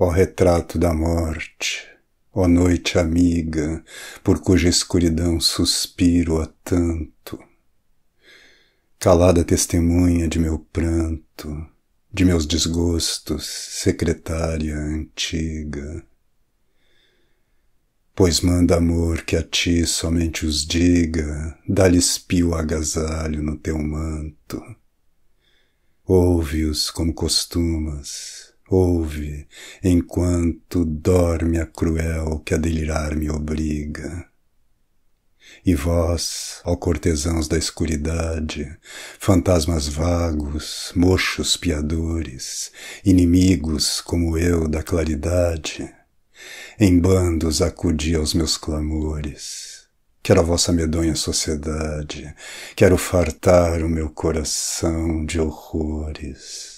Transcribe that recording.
Ó retrato da morte, ó noite amiga, por cuja escuridão suspiro a tanto. Calada testemunha de meu pranto, de meus desgostos, secretária antiga. Pois manda amor que a ti somente os diga, dá-lhes pio agasalho no teu manto. Ouve-os como costumas, Ouve, enquanto dorme a cruel que a delirar me obriga. E vós, ó cortesãos da escuridade, fantasmas vagos, mochos piadores, inimigos como eu da claridade, em bandos acudi aos meus clamores. Quero a vossa medonha sociedade, quero fartar o meu coração de horrores.